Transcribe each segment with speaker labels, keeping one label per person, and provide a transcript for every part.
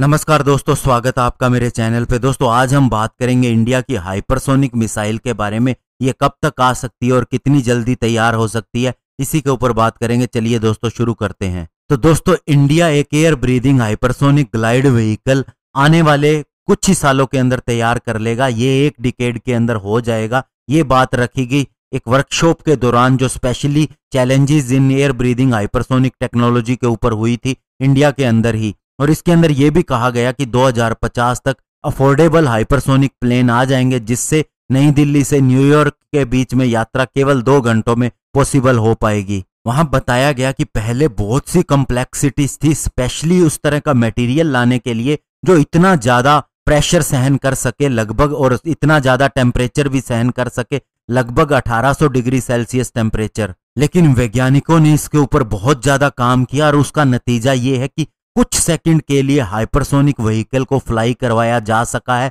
Speaker 1: नमस्कार दोस्तों स्वागत है आपका मेरे चैनल पे दोस्तों आज हम बात करेंगे इंडिया की हाइपरसोनिक मिसाइल के बारे में ये कब तक आ सकती है और कितनी जल्दी तैयार हो सकती है इसी के ऊपर बात करेंगे चलिए दोस्तों शुरू करते हैं तो दोस्तों इंडिया एक air breathing hypersonic glide vehicle आने वाले कुछ ही सालों के अंदर तैयार कर लेगा ये एक डिकेड के अंदर हो जाएगा ये बात रखी गई एक वर्कशॉप के दौरान जो specially challenges in air breathing hypersonic technology के ऊपर हुई थी इंडिया के अंदर ही और इसके अंदर यह भी कहा गया कि 2050 तक अफोर्डेबल हाइपरसोनिक प्लेन आ जाएंगे जिससे नई दिल्ली से न्यूयॉर्क के बीच में यात्रा केवल दो घंटों में पॉसिबल हो पाएगी वहां बताया गया कि पहले बहुत सी कॉम्प्लेक्सिटीज थी स्पेशली उस तरह का मटेरियल लाने के लिए जो इतना ज्यादा प्रेशर सहन कर सके लगभग और इतना ज्यादा टेम्परेचर भी सहन कर सके लगभग 1800 डिग्री सेल्सियस टेम्परेचर लेकिन वैज्ञानिकों ने इसके ऊपर बहुत ज्यादा काम किया और उसका नतीजा ये है कि कुछ सेकंड के लिए हाइपरसोनिक व्हीकल को फ्लाई करवाया जा सका है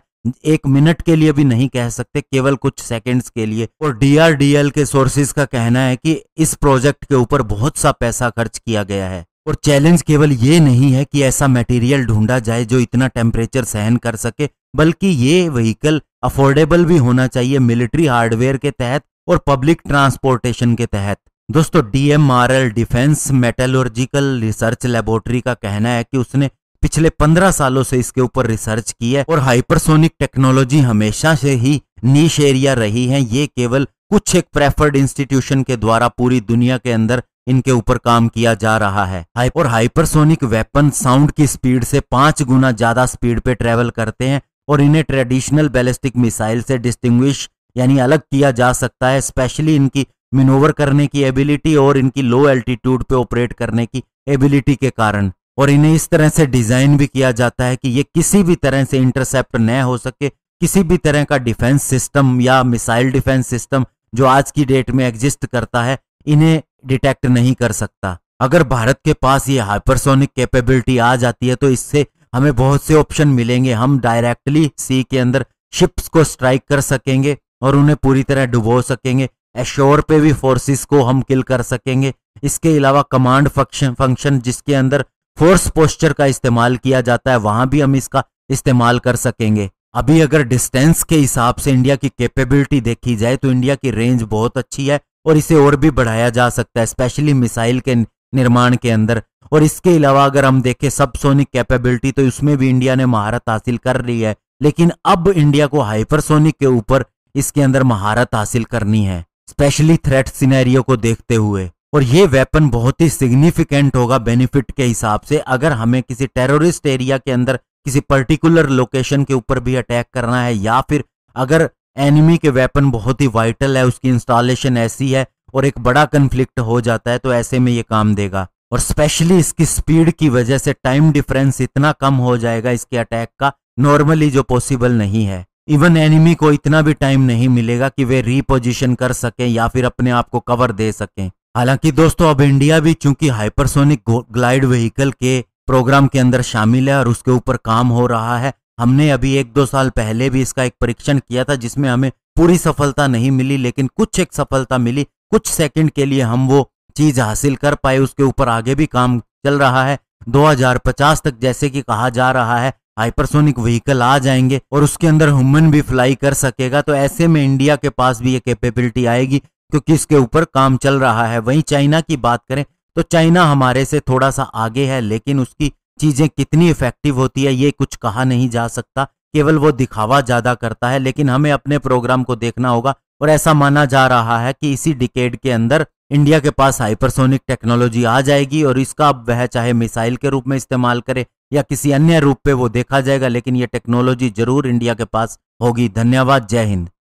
Speaker 1: एक मिनट के लिए भी नहीं कह सकते केवल कुछ सेकंड्स के लिए और डीआरडीएल के सोर्सेज का कहना है कि इस प्रोजेक्ट के ऊपर बहुत सा पैसा खर्च किया गया है और चैलेंज केवल ये नहीं है कि ऐसा मटेरियल ढूंढा जाए जो इतना टेम्परेचर सहन कर सके बल्कि ये व्हीकल अफोर्डेबल भी होना चाहिए मिलिट्री हार्डवेयर के तहत और पब्लिक ट्रांसपोर्टेशन के तहत दोस्तों DMRL defence metallurgical research laboratory का कहना है कि उसने पिछले पंद्रह सालों से इसके ऊपर रिसर्च की है और हाइपरसोनिक टेक्नोलॉजी हमेशा से ही नीश एरिया रही है ये केवल कुछ एक प्रेफर्ड इंस्टीट्यूशन के द्वारा पूरी दुनिया के अंदर इनके ऊपर काम किया जा रहा है और हाइपरसोनिक वेपन साउंड की स्पीड से पांच गुना ज्यादा स्पीड पे ट्रेवल करते हैं और इन्हें ट्रेडिशनल बैलिस्टिक मिसाइल से डिस्टिंग्विश यानी अलग किया जा सकता है स्पेशली इनकी मिनोवर करने की एबिलिटी और इनकी लो एल्टीट्यूड पे ऑपरेट करने की एबिलिटी के कारण और इन्हें इस तरह से डिजाइन भी किया जाता है कि ये किसी भी तरह से इंटरसेप्ट न हो सके किसी भी तरह का डिफेंस सिस्टम या मिसाइल डिफेंस सिस्टम जो आज की डेट में एग्जिस्ट करता है इन्हें डिटेक्ट नहीं कर सकता अगर भारत के पास ये हाइपरसोनिक कैपेबिलिटी आ जाती है तो इससे हमें बहुत से ऑप्शन मिलेंगे हम डायरेक्टली सी के अंदर शिप्स को स्ट्राइक कर सकेंगे और उन्हें पूरी तरह डुबो सकेंगे एश्योर पे भी फोर्सेस को हम किल कर सकेंगे इसके अलावा कमांड फंक्शन फंक्शन जिसके अंदर फोर्स पोस्चर का इस्तेमाल किया जाता है वहां भी हम इसका इस्तेमाल कर सकेंगे अभी अगर डिस्टेंस के हिसाब से इंडिया की कैपेबिलिटी देखी जाए तो इंडिया की रेंज बहुत अच्छी है और इसे और भी बढ़ाया जा सकता है स्पेशली मिसाइल के निर्माण के अंदर और इसके अलावा अगर हम देखें सब सोनिक कैपेबिलिटी तो इसमें भी इंडिया ने महारत हासिल कर ली है लेकिन अब इंडिया को हाइपरसोनिक के ऊपर इसके अंदर महारत हासिल करनी है स्पेशली थ्रेट सिनेरियो को देखते हुए और ये वेपन बहुत ही सिग्निफिकेंट होगा बेनिफिट के हिसाब से अगर हमें किसी टेररिस्ट एरिया के अंदर किसी पर्टिकुलर लोकेशन के ऊपर भी अटैक करना है या फिर अगर एनिमी के वेपन बहुत ही वाइटल है उसकी इंस्टॉलेशन ऐसी है और एक बड़ा कन्फ्लिक्ट हो जाता है तो ऐसे में ये काम देगा और स्पेशली इसकी स्पीड की वजह से टाइम डिफरेंस इतना कम हो जाएगा इसके अटैक का नॉर्मली जो पॉसिबल नहीं है इवन एनिमी को इतना भी टाइम नहीं मिलेगा कि वे रीपोजिशन कर सकें या फिर अपने आप को कवर दे सकें हालांकि दोस्तों अब इंडिया भी चूंकि हाइपरसोनिक ग्लाइड व्हीकल के प्रोग्राम के अंदर शामिल है और उसके ऊपर काम हो रहा है हमने अभी एक दो साल पहले भी इसका एक परीक्षण किया था जिसमें हमें पूरी सफलता नहीं मिली लेकिन कुछ एक सफलता मिली कुछ सेकंड के लिए हम वो चीज हासिल कर पाए उसके ऊपर आगे भी काम चल रहा है 2050 तक जैसे कि कहा जा रहा है हाइपरसोनिक व्हीकल आ जाएंगे और उसके अंदर ह्यूमन भी फ्लाई कर सकेगा तो ऐसे में इंडिया के पास भी ये कैपेबिलिटी आएगी क्योंकि इसके ऊपर काम चल रहा है वहीं चाइना की बात करें तो चाइना हमारे से थोड़ा सा आगे है लेकिन उसकी चीजें कितनी इफेक्टिव होती है ये कुछ कहा नहीं जा सकता केवल वो दिखावा ज्यादा करता है लेकिन हमें अपने प्रोग्राम को देखना होगा और ऐसा माना जा रहा है कि इसी डिकेड के अंदर इंडिया के पास हाइपरसोनिक टेक्नोलॉजी आ जाएगी और इसका अब वह चाहे मिसाइल के रूप में इस्तेमाल करे या किसी अन्य रूप पे वो देखा जाएगा लेकिन ये टेक्नोलॉजी जरूर इंडिया के पास होगी धन्यवाद जय हिंद